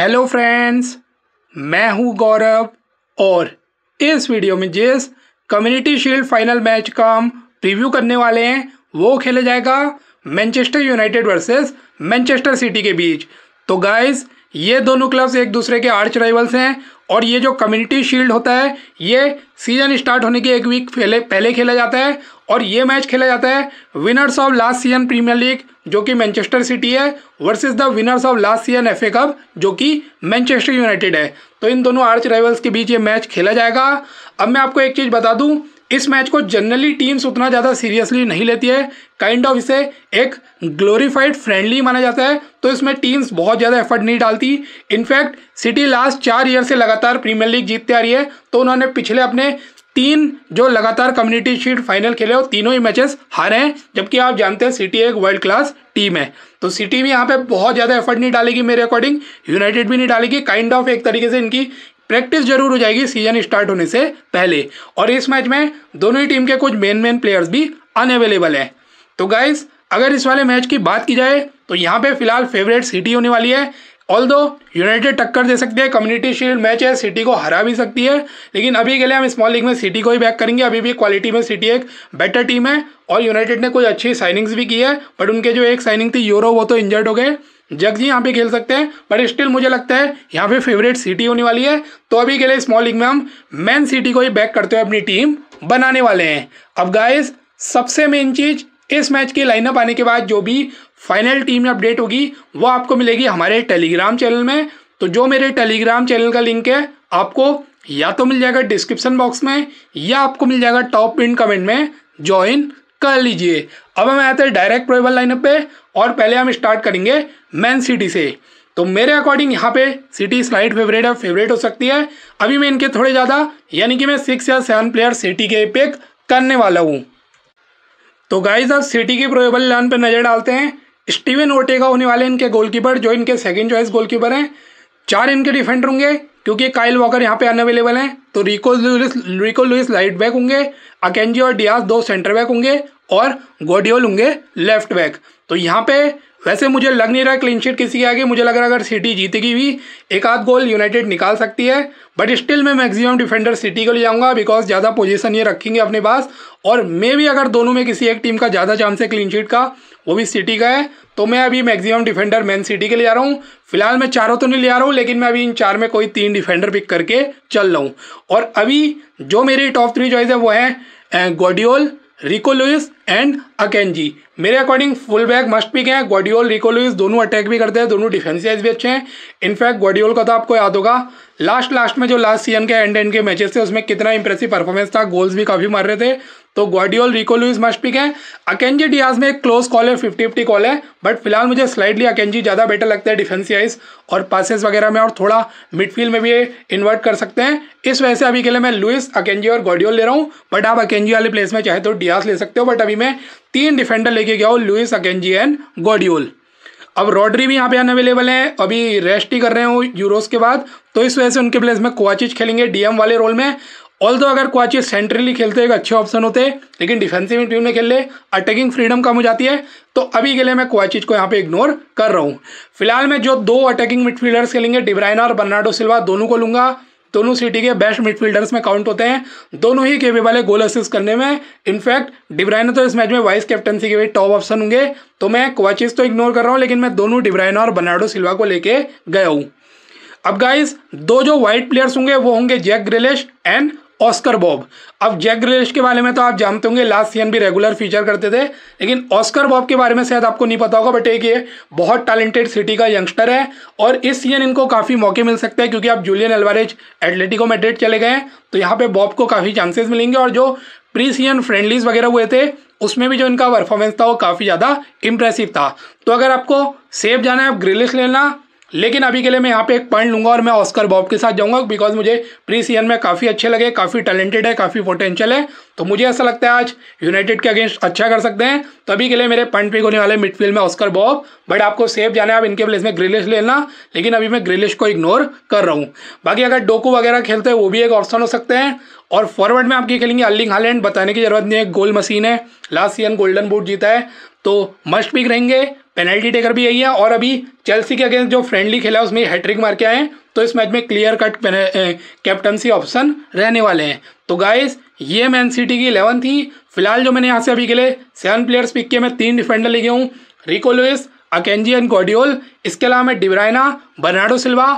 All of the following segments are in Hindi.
हेलो फ्रेंड्स मैं हूं गौरव और इस वीडियो में जिस कम्युनिटी शील्ड फाइनल मैच का हम प्रीव्यू करने वाले हैं वो खेला जाएगा Manchester United versus Manchester City के बीच तो गाइस ये दोनों क्लब्स एक दूसरे के आर्च राइवल्स हैं और ये जो कम्युनिटी शील्ड होता है ये सीजन स्टार्ट होने के एक वीक पहले पहले खेला जाता है और ये मैच खेला जाता है winners of last season Premier League जो कि मैनचेस्टर सिटी है versus the winners of last season F cup जो कि मैनचेस्टर यूनाइटेड है तो इन दोनों आर्च राइवल्स के बीच ये मैच खेला जाएगा अब मैं आपको एक चीज़ बता दूँ इस मैच को जनरली टीम्स उतना ज़्यादा सीरियसली नहीं लेती है काइंड ऑफ इसे एक ग्लोरीफाइड फ्रेंडली माना जाता है तो इसमें टीम्स बहुत ज़्यादा एफर्ट नहीं डालती इनफैक्ट सिटी लास्ट चार ईयर से लगातार प्रीमियर लीग जीतते आ रही है तो उन्होंने पिछले अपने तीन जो लगातार कम्युनिटी शील्ड फाइनल खेले हो तीनों ही मैचेस हारे हैं जबकि आप जानते हैं सिटी एक वर्ल्ड क्लास टीम है तो सिटी भी यहाँ पे बहुत ज़्यादा एफर्ट नहीं डालेगी मेरे अकॉर्डिंग यूनाइटेड भी नहीं डालेगी काइंड kind ऑफ of एक तरीके से इनकी प्रैक्टिस जरूर हो जाएगी सीजन स्टार्ट होने से पहले और इस मैच में दोनों ही टीम के कुछ मेन मेन प्लेयर्स भी अनअवेलेबल हैं तो गाइज अगर इस वाले मैच की बात की जाए तो यहाँ पे फिलहाल फेवरेट सिटी होने वाली है ऑल दो यूनाइटेड टक्कर दे सकती है कम्युनिटी शील्ड मैच है सिटी को हरा भी सकती है लेकिन अभी के लिए हम स्मॉल लीग में सिटी को ही बैक करेंगे अभी भी क्वालिटी में सिटी एक बेटर टीम है और यूनाइटेड ने कुछ अच्छी साइनिंग्स भी की है बट उनके जो एक साइनिंग थी यूरो वो तो इंजर्ड हो गए जग जी यहाँ पे खेल सकते हैं बट स्टिल मुझे लगता है यहाँ पे फेवरेट सिटी होने वाली है तो अभी के लिए स्मॉल लीग में हम मैन सिटी को ही बैक करते हुए अपनी टीम बनाने वाले हैं अब गाइस सबसे मेन चीज़ इस मैच की लाइनअप आने के बाद जो भी फाइनल टीम अपडेट होगी वो आपको मिलेगी हमारे टेलीग्राम चैनल में तो जो मेरे टेलीग्राम चैनल का लिंक है आपको या तो मिल जाएगा डिस्क्रिप्शन बॉक्स में या आपको मिल जाएगा टॉप पिन कमेंट में ज्वाइन कर लीजिए अब हम आते हैं डायरेक्ट प्रोबल लाइनअप पे और पहले हम स्टार्ट करेंगे मैन सिटी से तो मेरे अकॉर्डिंग यहाँ पे सिटी स्लाइड फेवरेट है फेवरेट हो सकती है अभी मैं इनके थोड़े ज़्यादा यानी कि मैं सिक्स या सेवन प्लेयर सिटी के पिक करने वाला हूँ तो गाइज अब सिटी की प्रोबेबल लाइन पर नज़र डालते हैं स्टीवन ओटेगा होने वाले इनके गोलकीपर जो इनके सेकेंड चॉइस गोलकीपर हैं चार इनके डिफेंडर होंगे क्योंकि काइल वॉकर यहाँ पे अनअवेलेबल हैं तो Rico Lewis Rico Lewis right back होंगे अकेंजी और डियास दो सेंटर बैक होंगे और गोडियोल होंगे लेफ्ट बैक तो यहाँ पे वैसे मुझे लग नहीं रहा क्लीन शीट किसी के आगे मुझे लग रहा है अगर सिटी जीतेगी भी एक आध गोल यूनाइटेड निकाल सकती है बट स्टिल मैं मैक्सिमम डिफेंडर सिटी को ले जाऊंगा बिकॉज ज़्यादा पोजीशन ये रखेंगे अपने पास और मे भी अगर दोनों में किसी एक टीम का ज़्यादा चांस है क्लीन शीट का वो भी सिटी का है तो मैं अभी मैक्सिमम डिफेंडर मैन सिटी के लिए जा रहा हूँ फिलहाल मैं चारों तो नहीं ले आ रहा हूँ लेकिन मैं अभी इन चार में कोई तीन डिफेंडर पिक करके चल रहा हूँ और अभी जो मेरी टॉप थ्री चॉइस है वो है गोडियोल रिको लुइस एंड अकेजी मेरे अकॉर्डिंग फुल बैक मस्ट भी हैं ग्वाडियोल रिको दोनों अटैक भी करते हैं दोनों डिफेंस भी अच्छे हैं इनफैक्ट ग्वाडियोल का तो आपको याद होगा लास्ट लास्ट में जो लास्ट सीजन के एंड एंड के मैचेस थे उसमें कितना इंप्रेसिव परफॉर्मेंस था गोल्स भी काफ़ी मार रहे थे तो ग्वाडियोल रिको मस्ट पिक है अकेजी डियाज में एक क्लोज कॉल है फिफ्टी फिफ्टी कॉल है बट फिलहाल मुझे स्लाइडली अकेजी ज़्यादा बेटर लगता है डिफेंस और पासिस वगैरह में और थोड़ा मिडफील्ड में भी इन्वर्ट कर सकते हैं इस वजह से अभी के लिए मैं लुइस अकेजी और ग्वाडियोल ले रहा हूँ बट आप अकेजी वाले प्लेस में चाहे तो डियाज ले सकते हो बट अभी में तीन डिफेंडर लेके गया हो लुइस अकेंजी एंड गोडियोल अब रॉड्री भी यहाँ पे अनअवेलेबल है अभी रेस्ट ही कर रहे हो यूरोस के बाद तो इस वजह से उनके प्लेस में क्वाचिज खेलेंगे डीएम वाले रोल में ऑल दो अगर क्वाचिज सेंट्रली खेलते एक अच्छे ऑप्शन होते लेकिन डिफेंसिव टीम में खेल ले अटैकिंग फ्रीडम कम हो जाती है तो अभी के लिए मैं क्वाचिज को यहाँ पे इग्नोर कर रहा हूँ फिलहाल मैं जो दो अटैकिंग मिडफील्डर्स खेलेंगे डिब्राइना और बर्नाडो सिल्वा दोनों को लूंगा दोनों सिटी के बेस्ट मिडफील्डर्स में काउंट होते हैं दोनों ही केपेबल है गोल असिस्ट करने में इनफैक्ट डिब्राइन तो इस मैच में वाइस कैप्टनसी के भी टॉप ऑप्शन होंगे तो मैं क्वाचिस तो इग्नोर कर रहा हूँ लेकिन मैं दोनों डिब्राइन और बर्नाडो सिल्वा को लेके गया हूँ अब गाइस दो जो वाइट प्लेयर्स होंगे वो होंगे Jack Grealish and Oscar Bobb अब जैक ग्रेलिश के बारे में तो आप जानते होंगे लास्ट सीजन भी रेगुलर फीचर करते थे लेकिन ऑस्कर बॉब के बारे में शायद आपको नहीं पता होगा बट एक ये बहुत टैलेंटेड सिटी का यंगस्टर है और इस सीजन इनको काफ़ी मौके मिल सकते हैं क्योंकि आप जूलियन एलवारेज एटलेटिको मेड्रिड चले गए तो यहाँ पर बॉब को काफ़ी चांसेस मिलेंगे और जो प्री सीजन फ्रेंडलीज वगैरह हुए थे उसमें भी जो इनका परफॉर्मेंस था वो काफ़ी ज़्यादा इंप्रेसिव था तो अगर आपको सेफ जाना है आप ग्रिलिश लेना लेकिन अभी के लिए मैं यहाँ पे एक पॉइंट लूँगा और मैं ऑस्कर बॉब के साथ जाऊँगा बिकॉज मुझे प्री सीजन में काफ़ी अच्छे लगे काफ़ी टैलेंटेड है काफ़ी पोटेंशियल है तो मुझे ऐसा लगता है आज यूनाइटेड के अगेंस्ट अच्छा कर सकते हैं तो अभी के लिए मेरे पॉइंट पिक होने वाले मिडफील्ड में ऑस्कर बॉब बट आपको सेफ जाना है आप इनके प्लेस में ग्रिलिश लेना लेकिन अभी मैं ग्रिलिश को इग्नोर कर रहा हूँ बाकी अगर डोकू वगैरह खेलते हैं वो भी एक ऑप्शन हो सकते हैं और फॉरवर्ड में ये खेलेंगे अलिंग हालैंड बताने की जरूरत नहीं है गोल मशीन है लास्ट सीजन गोल्डन बूट जीता है तो मस्ट पिक रहेंगे पेनल्टी टेकर भी यही है और अभी चेल्सी के अगेंस्ट जो फ्रेंडली खेला है उसमें हैट्रिक मार के आए हैं तो इस मैच में क्लियर कट कैप्टनसी ऑप्शन रहने वाले हैं तो गाइस ये मैन सिटी की इलेवन थी फिलहाल जो मैंने यहाँ से अभी खेले सेवन प्लेयर्स पिक किए मैं तीन डिफेंडर लेके हूँ रिको लुइस अकेजी एंड गॉडियोल इसके अलावा मैं De Bruyne Bernardo Silva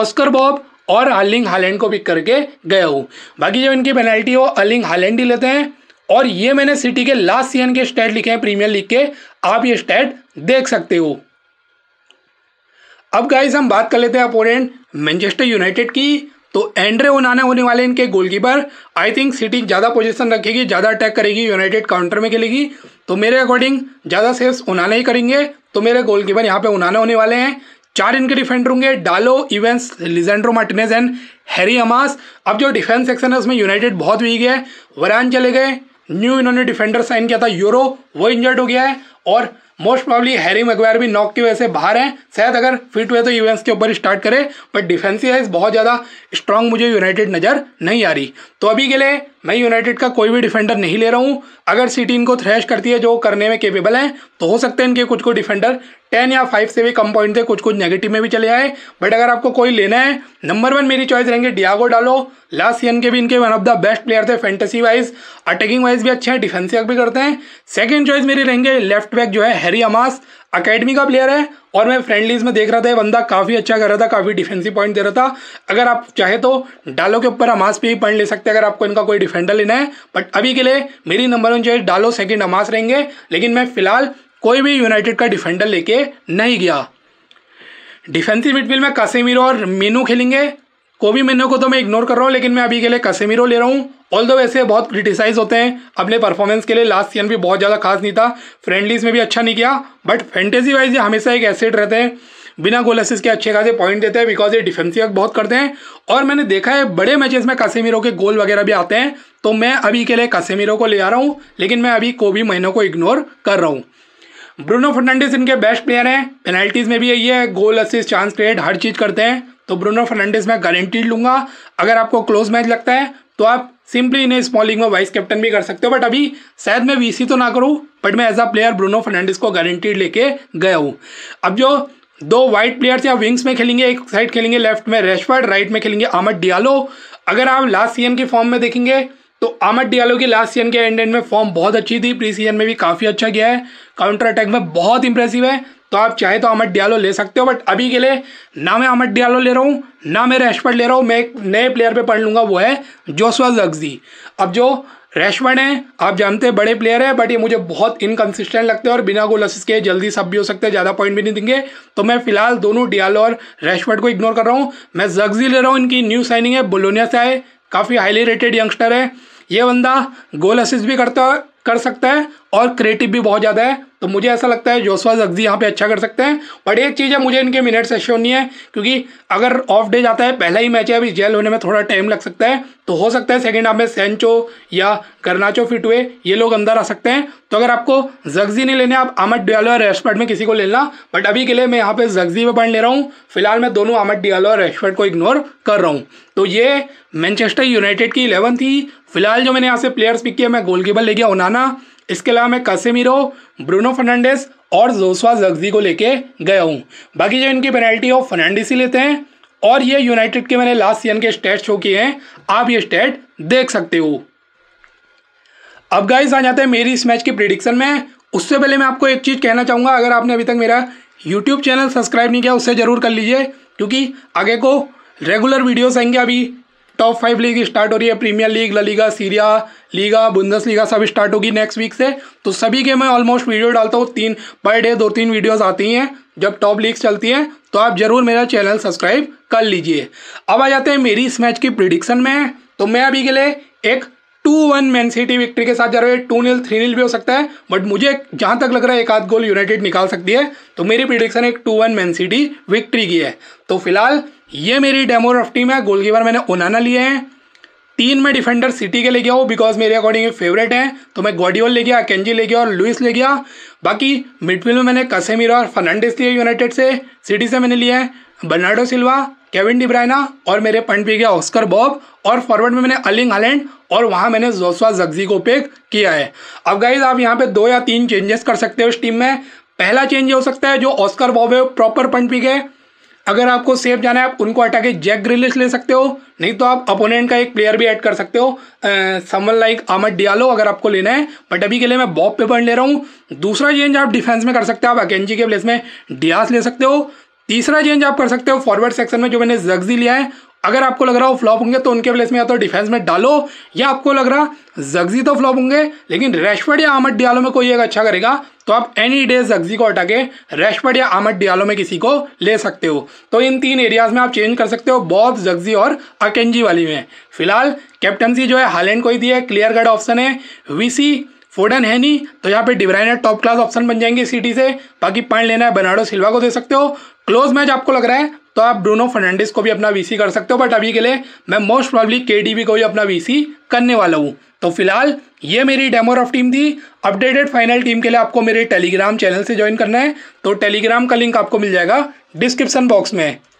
Oscar Bobb और अलिंग हालैंड को पिक करके गया हूँ बाकी जो इनकी पेनल्टी हो अलिंग हालैंड ही लेते हैं और ये मैंने सिटी के लास्ट सीजन के स्टैट लिखे हैं प्रीमियर लीग के आप ये स्टैट देख सकते हो अब गाइज हम बात कर लेते हैं अपोनेंट मैनचेस्टर यूनाइटेड की तो एंड्रे ओनाना होने वाले इनके गोलकीपर आई थिंक सिटी ज़्यादा पोजीशन रखेगी ज़्यादा अटैक करेगी यूनाइटेड काउंटर में खेलेगी तो मेरे अकॉर्डिंग ज़्यादा सेव्स उनाना ही करेंगे तो मेरे गोलकीपर यहाँ पे उनाना होने वाले हैं चार इनके डिफेंडर होंगे Dalot Evans Lisandro Martinez and Harry Amass अब जो डिफेंस सेक्शन है उसमें यूनाइटेड बहुत वीक है वरान चले गए न्यू इन्होंने डिफेंडर साइन किया था यूरो वो इंजर्ड हो गया है और मोस्ट प्रॉब्ली हैरी मगवायर भी नॉक की वजह से बाहर हैं शायद अगर फिट हुए तो इवेंट्स के ऊपर स्टार्ट करें बट डिफेंसिव है बहुत ज़्यादा स्ट्रांग मुझे यूनाइटेड नज़र नहीं आ रही तो अभी के लिए मैं यूनाइटेड का कोई भी डिफेंडर नहीं ले रहा हूँ अगर सिटी इनको थ्रैश करती है जो करने में केपेबल है तो हो सकते हैं इनके कुछ कुछ डिफेंडर टेन या फाइव से भी कम पॉइंट थे कुछ कुछ नेगेटिव में भी चले आए बट अगर आपको कोई लेना है नंबर वन मेरी चॉइस रहेंगे डियागो डालो लास्ट सीजन के भी इनके one of the best player थे फैंटेसी वाइज अटैकिंग वाइज भी अच्छे हैं डिफेंसिव भी करते हैं सेकेंड चॉइस मेरी रहेंगे लेफ्ट बैक जो है हैरी अमास अकेडमी का प्लेयर है और मैं फ्रेंडलीज में देख रहा था ये बंदा काफ़ी अच्छा कर रहा था काफ़ी डिफेंसिव पॉइंट दे रहा था अगर आप चाहे तो डालो के ऊपर अमास पे ही पॉइंट ले सकते हैं अगर आपको इनका कोई डिफेंडर लेना है बट अभी के लिए मेरी नंबर वन है डालो सेकेंड अमास रहेंगे लेकिन मैं फिलहाल कोई भी यूनाइटेड का डिफेंडर लेके नहीं गया डिफेंसिव मिडफील्ड में कासिमिरो और मीनू खेलेंगे कोबी मेनो को तो मैं इग्नोर कर रहा हूँ लेकिन मैं अभी के लिए कसेमीरो ले रहा हूँ ऑल दो वैसे बहुत क्रिटिसाइज होते हैं अपने परफॉर्मेंस के लिए लास्ट सीजन भी बहुत ज़्यादा खास नहीं था फ्रेंडलीज में भी अच्छा नहीं किया बट फैंटेसी वाइज ये हमेशा एक एसेट रहते हैं बिना गोल असिस के अच्छे खासे पॉइंट देते हैं बिकॉज ये डिफेंसिव बहुत करते हैं और मैंने देखा है बड़े मैचेस में कासेमिरो के गोल वगैरह भी आते हैं तो मैं अभी के लिए कासेमिरो को ले आ रहा हूँ लेकिन मैं अभी कोबी महीनों को इग्नोर कर रहा हूँ ब्रूनो फर्नांडिस इनके बेस्ट प्लेयर हैं पेनल्टीज में भी यही है गोल असिस्ट चांस क्रिएट हर चीज़ करते हैं तो ब्रूनो फर्नांडिस मैं गारंटीड लूंगा अगर आपको क्लोज मैच लगता है तो आप सिंपली इन्हें स्मॉलिंग में वाइस कैप्टन भी कर सकते हो बट अभी शायद मैं वीसी तो ना करूं बट मैं as a player Bruno Fernandes को गारंटीड लेके गया हूं अब जो दो वाइट प्लेयर्स या विंग्स में खेलेंगे एक साइड खेलेंगे लेफ्ट में रेशवर्ड राइट में खेलेंगे आमद डियालो अगर आप लास्ट सीएम की फॉर्म में देखेंगे तो अमर डियालो की लास्ट सीजन के एंड एंड में फॉर्म बहुत अच्छी थी प्री सीजन में भी काफ़ी अच्छा गया है काउंटर अटैक में बहुत इंप्रेसिव है तो आप चाहे तो अमर डियालो ले सकते हो बट अभी के लिए ना मैं अमर डियालो ले रहा हूँ ना मैं रैशवर्ड ले रहा हूँ मैं एक नए प्लेयर पर पढ़ लूँगा वो है जोसवा जग्जी अब जो रैशवर्ड हैं आप जानते हैं बड़े प्लेयर हैं बट ये मुझे बहुत इनकन्सिस्टेंट लगते हैं और बिना गोल असिस के जल्दी सब भी हो सकते हैं ज़्यादा पॉइंट भी नहीं देंगे तो मैं फिलहाल दोनों डियालो और रैशवर्ड को इग्नोर कर रहा हूँ मैं जग्जी ले रहा हूँ इनकी न्यू साइनिंग है बोलोनिया से आए काफ़ी हाईली रेटेड यंगस्टर है ये बंदा गोल असिस्ट भी करता कर सकता है और क्रिएटिव भी बहुत ज़्यादा है तो मुझे ऐसा लगता है जोसवा जगजी यहाँ पे अच्छा कर सकते हैं बट एक चीज़ है मुझे इनके मिनट्स अच्छे होनी है क्योंकि अगर ऑफ डे जाता है पहला ही मैच है अभी जेल होने में थोड़ा टाइम लग सकता है तो हो सकता है सेकेंड हाफ में सेंचो या करनाचो फिट हुए ये लोग अंदर आ सकते हैं तो अगर आपको जगजी नहीं लेने आप आमद डियालो और रेस्पर्ट में किसी को लेना बट अभी के लिए मैं यहाँ पे जगजी में पॉइंट ले रहा हूँ फिलहाल मैं दोनों आमद डियालो और रेस्पर्ट को इग्नोर कर रहा हूँ तो ये मैनचेस्टर यूनाइटेड की इलेवन थी फिलहाल जो मैंने यहाँ से प्लेयर्स पिक किया मैं गोलकीपर ले गया ओनाना इसके अलावा मैं कासेमिरो ब्रूनो फर्नांडिस और जोसवा जगजी को लेके गया हूँ बाकी जो इनकी पेनल्टी हो फर्नांडिस ही लेते हैं और ये यूनाइटेड के मैंने लास्ट सीजन के स्टेट शो किए हैं आप ये स्टेट देख सकते हो अब गाइज आ जाते हैं मेरी इस मैच की प्रिडिक्शन में उससे पहले मैं आपको एक चीज़ कहना चाहूँगा अगर आपने अभी तक मेरा यूट्यूब चैनल सब्सक्राइब नहीं किया उससे ज़रूर कर लीजिए क्योंकि आगे को रेगुलर वीडियोस आएंगे अभी टॉप फाइव लीग स्टार्ट हो रही है Premier League La Liga Serie A Liga Bundesliga सब स्टार्ट होगी नेक्स्ट वीक से तो सभी के मैं ऑलमोस्ट वीडियो डालता हूँ तीन पर डे दो तीन वीडियोस आती हैं जब टॉप लीग्स चलती हैं तो आप जरूर मेरा चैनल सब्सक्राइब कर लीजिए अब आ जाते हैं मेरी इस मैच की प्रिडिक्शन में तो मैं अभी के लिए एक two one Man City victory के साथ जा रहा है टू नील थ्री नील भी हो सकता है बट मुझे जहां तक लग रहा है एक आध गोल यूनाइटेड निकाल सकती है तो मेरी प्रिडिक्शन एक two one Man City victory की है तो फिलहाल ये मेरी डेमो रफ्टी में गोलकीपर मैंने ओनाना लिए हैं तीन में डिफेंडर सिटी के गया हूँ बिकॉज मेरे अकॉर्डिंग फेवरेट हैं तो मैं गॉडियोल ले गया केंजी ले गया और लुइस ले गया बाकी मिडफील्ड में मैंने कसेमीरा और फर्नांडिस लिए यूनाइटेड से सिटी से मैंने लिए है बर्नाडो सिल्वा केविन डिब्राइना और मेरे पंड पे गया ऑस्कर बॉब और फॉरवर्ड में मैंने अलिंग हालैंड और वहाँ मैंने जोसवा जगजी को पेक किया है अब गाइज आप यहाँ पे दो या तीन चेंजेस कर सकते हो इस टीम में पहला चेंज ये हो सकता है जो ऑस्कर बॉब है प्रॉपर पंड पिक है अगर आपको सेफ जाना है आप उनको हटा के जैक ग्रिलिश ले सकते हो नहीं तो आप अपोनेंट का एक प्लेयर भी ऐड कर सकते हो समवन लाइक आमद डियालो अगर आपको लेना है बट अभी के लिए मैं बॉब पेपर ले रहा हूँ दूसरा चेंज आप डिफेंस में कर सकते हो आप अकेंजी के प्लेस में डियास ले सकते हो तीसरा चेंज आप कर सकते हो फॉरवर्ड सेक्शन में जो मैंने जगजी लिया है अगर आपको लग रहा हो फ्लॉप होंगे तो उनके प्लेस में या तो डिफेंस में डालो या आपको लग रहा जगजी तो फ्लॉप होंगे लेकिन रेशवर्ड या आमद डियालो में कोई एक अच्छा करेगा तो आप एनी डे जगजी को हटा के रेशवर्ड या आमद डियालो में किसी को ले सकते हो तो इन तीन एरियाज में आप चेंज कर सकते हो बहुत जगजी और अकेजी वाली में फिलहाल कैप्टनसी जो है हालैंड को ही दी है क्लियर कट ऑप्शन है वीसी फोडन है नहीं तो यहाँ पे डिवराइनर टॉप क्लास ऑप्शन बन जाएंगे सिटी से बाकी पॉइंट लेना है बर्नाडो सिल्वा को दे सकते हो क्लोज मैच आपको लग रहा है तो आप ब्रूनो फर्नांडिस को भी अपना वीसी कर सकते हो बट अभी के लिए मैं मोस्ट प्रॉब्ली के को भी अपना वीसी करने वाला हूँ तो फिलहाल ये मेरी डेमो ऑफ टीम थी अपडेटेड फाइनल टीम के लिए आपको मेरे टेलीग्राम चैनल से ज्वाइन करना है तो टेलीग्राम का लिंक आपको मिल जाएगा डिस्क्रिप्शन बॉक्स में